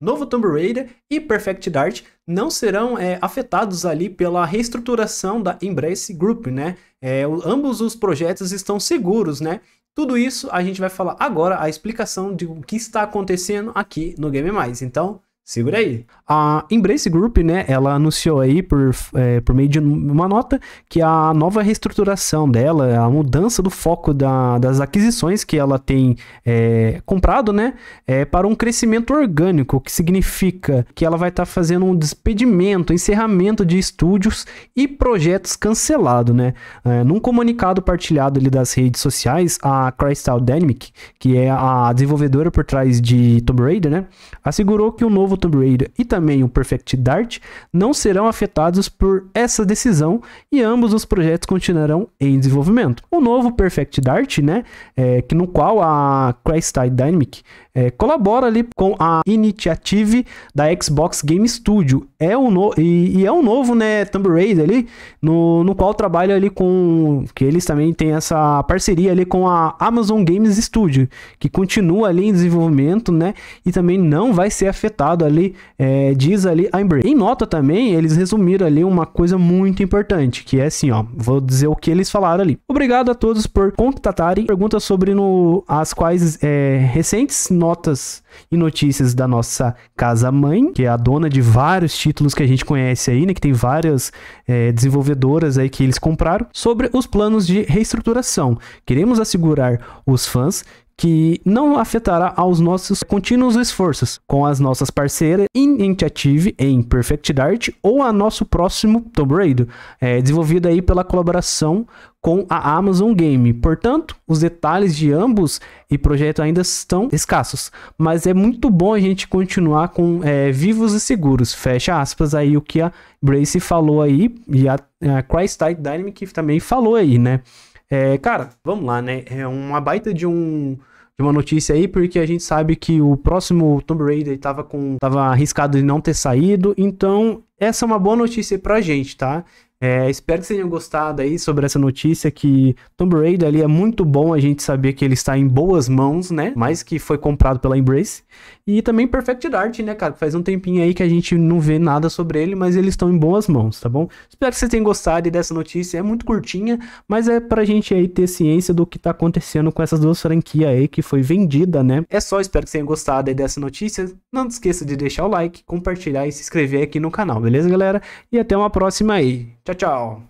Novo Tomb Raider e Perfect Dart não serão é, afetados ali pela reestruturação da Embrace Group, né? É, o, ambos os projetos estão seguros, né? Tudo isso a gente vai falar agora a explicação de o que está acontecendo aqui no Game Mais. Então, Segura aí. A Embrace Group, né, ela anunciou aí por, é, por meio de uma nota que a nova reestruturação dela, a mudança do foco da, das aquisições que ela tem é, comprado, né, é para um crescimento orgânico, que significa que ela vai estar tá fazendo um despedimento, encerramento de estúdios e projetos cancelados, né. É, num comunicado partilhado ali das redes sociais, a Crystal Dynamic, que é a desenvolvedora por trás de Tomb Raider, né, assegurou que o novo como Tomb Raider e também o Perfect Dart não serão afetados por essa decisão e ambos os projetos continuarão em desenvolvimento. O novo Perfect Dart, né, é, que no qual a Crystal Dynamic é, colabora ali com a iniciativa da Xbox Game Studio é um no... e, e é um novo né, Tomb Raider ali, no, no qual trabalha ali com, que eles também têm essa parceria ali com a Amazon Games Studio, que continua ali em desenvolvimento, né, e também não vai ser afetado ali, é, diz ali I'm brave. Em nota também, eles resumiram ali uma coisa muito importante, que é assim, ó, vou dizer o que eles falaram ali. Obrigado a todos por contatarem perguntas sobre no, as quais é, recentes notas e notícias da nossa casa mãe, que é a dona de vários títulos que a gente conhece aí, né, que tem várias é, desenvolvedoras aí que eles compraram, sobre os planos de reestruturação. Queremos assegurar os fãs que não afetará aos nossos contínuos esforços com as nossas parceiras Initiative em Perfect Dart ou a nosso próximo Tomb Raider, é, desenvolvido aí pela colaboração com a Amazon Game. Portanto, os detalhes de ambos e projeto ainda estão escassos, mas é muito bom a gente continuar com é, vivos e seguros. Fecha aspas aí o que a Brace falou aí e a, a Christite Dynamic também falou aí, né? É, cara, vamos lá, né? É uma baita de um de uma notícia aí, porque a gente sabe que o próximo Tomb Raider estava com, tava arriscado de não ter saído, então essa é uma boa notícia pra gente, tá? É, espero que vocês tenham gostado aí sobre essa notícia que Tomb Raider ali é muito bom a gente saber que ele está em boas mãos, né? mas que foi comprado pela Embrace. E também Perfect Dark, né, cara? Faz um tempinho aí que a gente não vê nada sobre ele, mas eles estão em boas mãos, tá bom? Espero que vocês tenham gostado dessa notícia. É muito curtinha, mas é pra gente aí ter ciência do que tá acontecendo com essas duas franquias aí que foi vendida, né? É só, espero que vocês tenham gostado aí dessa notícia. Não esqueça de deixar o like, compartilhar e se inscrever aqui no canal, beleza, galera? E até uma próxima aí. Tchau, tchau.